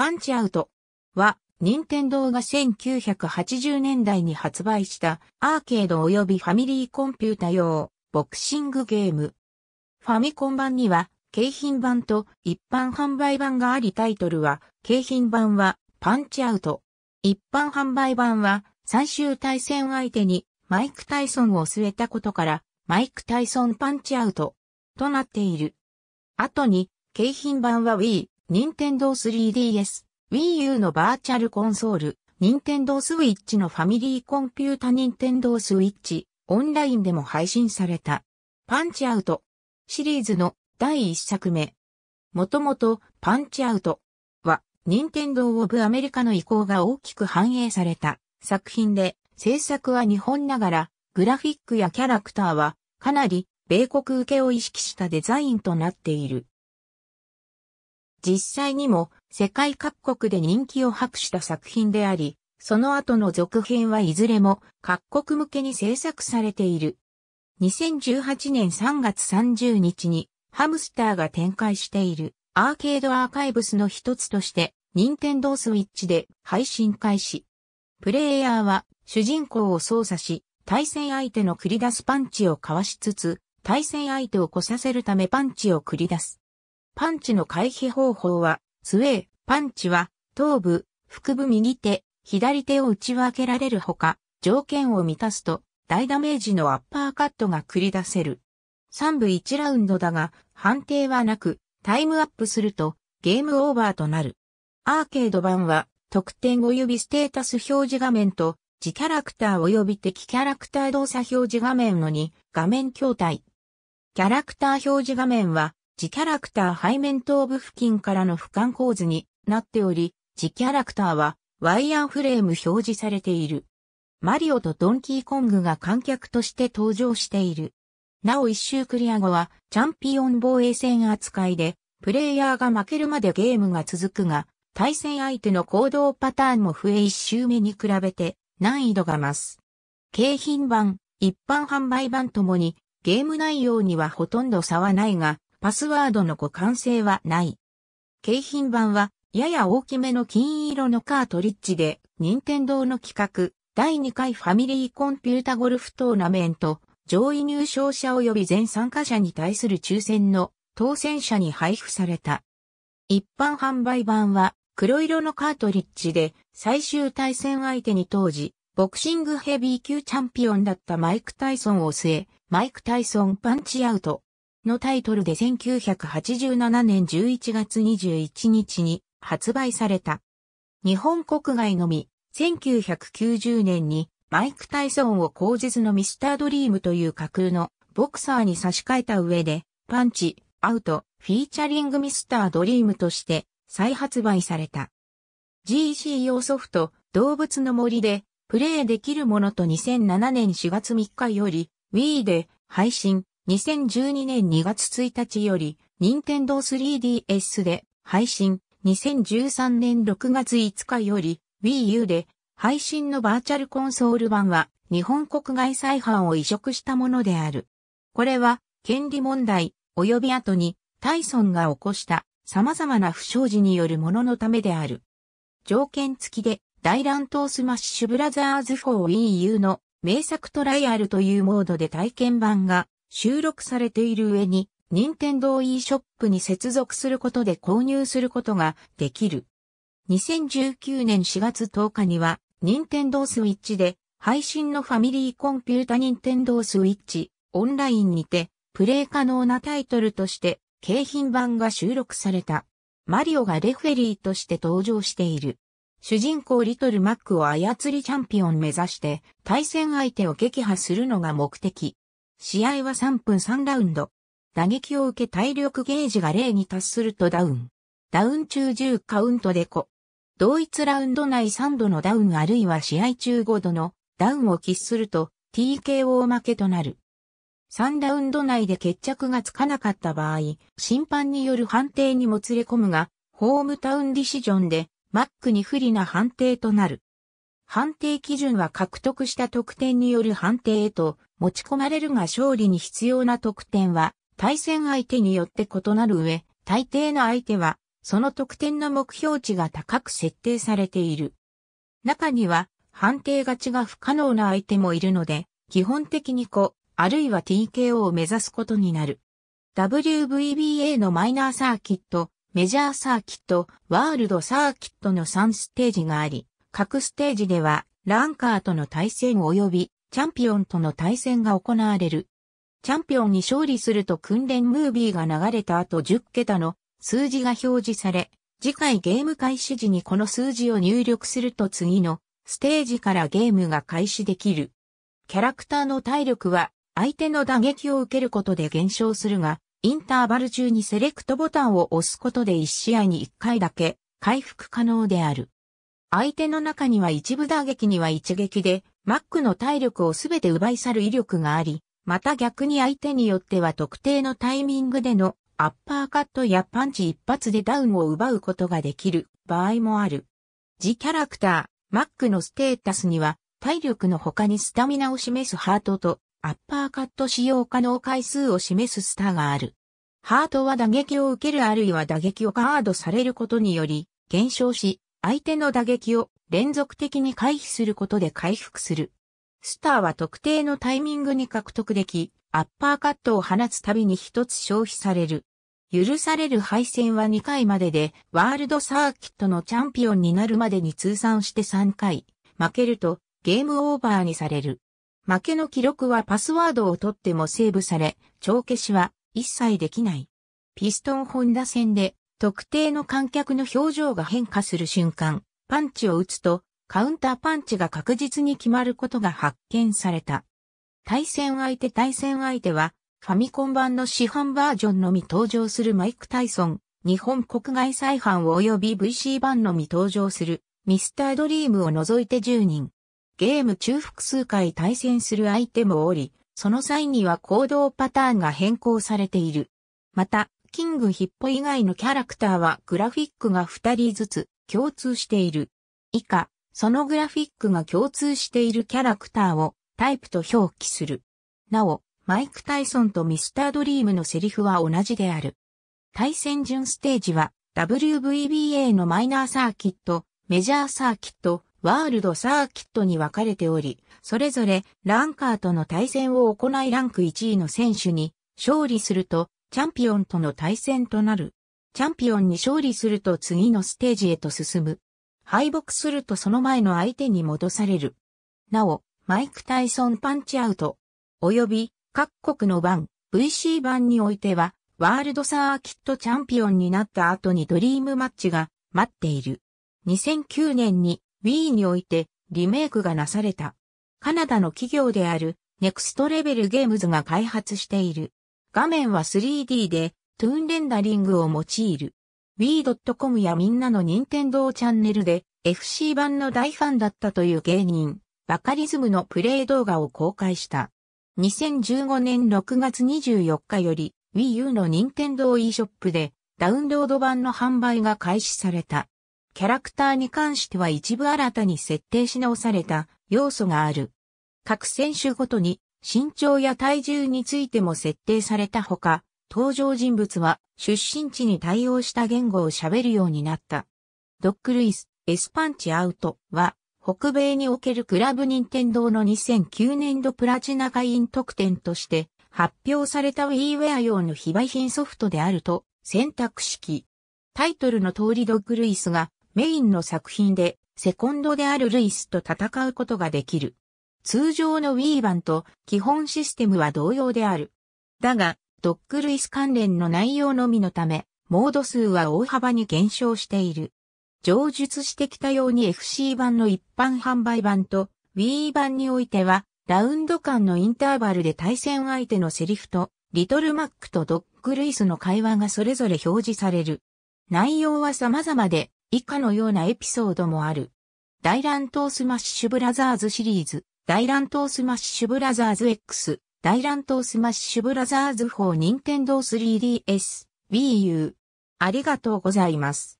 パンチアウトは、任天堂が1980年代に発売したアーケード及びファミリーコンピュータ用ボクシングゲーム。ファミコン版には景品版と一般販売版がありタイトルは景品版はパンチアウト。一般販売版は最終対戦相手にマイク・タイソンを据えたことからマイク・タイソンパンチアウトとなっている。後に景品版は Wii、任天堂 3DS、Wii U のバーチャルコンソール、任天堂 switch のファミリーコンピュータ任天堂 switch オンラインでも配信された。パンチアウトシリーズの第1作目。もともとパンチアウトは任天堂オブアメリカの意向が大きく反映された作品で制作は日本ながらグラフィックやキャラクターはかなり米国受けを意識したデザインとなっている。実際にも世界各国で人気を博した作品であり、その後の続編はいずれも各国向けに制作されている。2018年3月30日にハムスターが展開しているアーケードアーカイブスの一つとして任天堂スイッチで配信開始。プレイヤーは主人公を操作し、対戦相手の繰り出すパンチをかわしつつ、対戦相手をこさせるためパンチを繰り出す。パンチの回避方法は、スウェー、パンチは、頭部、腹部右手、左手を打ち分けられるほか、条件を満たすと、大ダメージのアッパーカットが繰り出せる。3部1ラウンドだが、判定はなく、タイムアップすると、ゲームオーバーとなる。アーケード版は、特典及びステータス表示画面と、自キャラクター及び敵キャラクター動作表示画面の2、画面筐体。キャラクター表示画面は、自キャラクター背面頭部付近からの俯瞰構図になっており、自キャラクターはワイヤーフレーム表示されている。マリオとドンキーコングが観客として登場している。なお一周クリア後はチャンピオン防衛戦扱いで、プレイヤーが負けるまでゲームが続くが、対戦相手の行動パターンも増え一周目に比べて難易度が増す。景品版、一般販売版ともにゲーム内容にはほとんど差はないが、パスワードの互換性はない。景品版は、やや大きめの金色のカートリッジで、任天堂の企画、第2回ファミリーコンピュータゴルフトーナメント、上位入賞者及び全参加者に対する抽選の当選者に配布された。一般販売版は黒色のカートリッジで最終対戦相手に当時ボクシングヘビー級チャンピオンだったマイク・タイソンを据え、マイク・タイソンパンチアウトのタイトルで1987年11月21日に発売された。日本国外のみ、1990年にマイク・タイソンを口実のミスタードリームという架空のボクサーに差し替えた上で、パンチ、アウト、フィーチャリングミスタードリームとして再発売された。GC 用ソフト、動物の森でプレイできるものと2007年4月3日より Wii で配信、2012年2月1日より、任天堂 3DS で配信、2013年6月5日より、Wii U で配信のバーチャルコンソール版は、日本国外再販を移植したものである。これは、権利問題、及び後に、タイソンが起こした様々な不祥事によるもののためである。条件付きで、大乱闘スマッシュブラザーズ 4Wii U の名作トライアルというモードで体験版が収録されている上に、任天堂 e ショップに接続することで購入することができる。2019年4月10日には、任天堂スイッチで、配信のファミリーコンピュータ任天堂スイッチオンラインにて、プレイ可能なタイトルとして、景品版が収録された。マリオがレフェリーとして登場している。主人公リトルマックを操りチャンピオン目指して対戦相手を撃破するのが目的。試合は3分3ラウンド。打撃を受け体力ゲージが0に達するとダウン。ダウン中10カウントでこ。同一ラウンド内3度のダウンあるいは試合中5度のダウンを喫すると TKO 負けとなる。3ラウンド内で決着がつかなかった場合、審判による判定にもつれ込むが、ホームタウンディシジョンでマックに不利な判定となる。判定基準は獲得した得点による判定へと持ち込まれるが勝利に必要な得点は対戦相手によって異なる上、大抵の相手はその得点の目標値が高く設定されている。中には判定勝ちが不可能な相手もいるので、基本的に5、あるいは TKO を目指すことになる。WVBA のマイナーサーキット、メジャーサーキット、ワールドサーキットの3ステージがあり、各ステージではランカーとの対戦及びチャンピオンとの対戦が行われる。チャンピオンに勝利すると訓練ムービーが流れた後10桁の数字が表示され、次回ゲーム開始時にこの数字を入力すると次のステージからゲームが開始できる。キャラクターの体力は相手の打撃を受けることで減少するが、インターバル中にセレクトボタンを押すことで1試合に1回だけ回復可能である。相手の中には一部打撃には一撃でマックの体力をすべて奪い去る威力があり、また逆に相手によっては特定のタイミングでのアッパーカットやパンチ一発でダウンを奪うことができる場合もある。次キャラクター、マックのステータスには、体力の他にスタミナを示すハートと、アッパーカット使用可能回数を示すスターがある。ハートは打撃を受けるあるいは打撃をカードされることにより、減少し、相手の打撃を連続的に回避することで回復する。スターは特定のタイミングに獲得でき、アッパーカットを放つたびに一つ消費される。許される敗戦は2回までで、ワールドサーキットのチャンピオンになるまでに通算して3回、負けるとゲームオーバーにされる。負けの記録はパスワードを取ってもセーブされ、帳消しは一切できない。ピストンホンダ戦で特定の観客の表情が変化する瞬間、パンチを打つと、カウンターパンチが確実に決まることが発見された。対戦相手対戦相手は、ファミコン版の市販バージョンのみ登場するマイク・タイソン、日本国外再販及び VC 版のみ登場するミスタードリームを除いて10人。ゲーム中複数回対戦する相手もおり、その際には行動パターンが変更されている。また、キングヒッポ以外のキャラクターはグラフィックが2人ずつ、共通している。以下、そのグラフィックが共通しているキャラクターをタイプと表記する。なお、マイク・タイソンとミスター・ドリームのセリフは同じである。対戦順ステージは WVBA のマイナーサーキット、メジャーサーキット、ワールドサーキットに分かれており、それぞれランカーとの対戦を行いランク1位の選手に勝利するとチャンピオンとの対戦となる。チャンピオンに勝利すると次のステージへと進む。敗北するとその前の相手に戻される。なお、マイク・タイソンパンチアウト、および各国の版、VC 版においては、ワールドサーキットチャンピオンになった後にドリームマッチが待っている。2009年に Wii においてリメイクがなされた。カナダの企業であるネクストレベルゲームズが開発している。画面は 3D でトゥーンレンダリングを用いる。w.com i i やみんなの任天堂チャンネルで FC 版の大ファンだったという芸人、バカリズムのプレイ動画を公開した。2015年6月24日より Wii U の任天堂 e ショップでダウンロード版の販売が開始された。キャラクターに関しては一部新たに設定し直された要素がある。各選手ごとに身長や体重についても設定されたほか、登場人物は出身地に対応した言語を喋るようになった。ドック・ルイス、エスパンチ・アウトは、北米におけるクラブ・ニンテンドーの2009年度プラチナ会員特典として発表されたウィーウェア用の非売品ソフトであると選択式。タイトルの通りドッグ・ルイスがメインの作品でセコンドであるルイスと戦うことができる。通常の Wii 版と基本システムは同様である。だが、ドックルイス関連の内容のみのため、モード数は大幅に減少している。上述してきたように FC 版の一般販売版と Wii 版においては、ラウンド間のインターバルで対戦相手のセリフと、リトルマックとドッグルイスの会話がそれぞれ表示される。内容は様々で、以下のようなエピソードもある。大乱闘スマッシュブラザーズシリーズ、大乱闘スマッシュブラザーズ X、大乱闘スマッシュブラザーズ4 Nintendo 3DS、Wii U。ありがとうございます。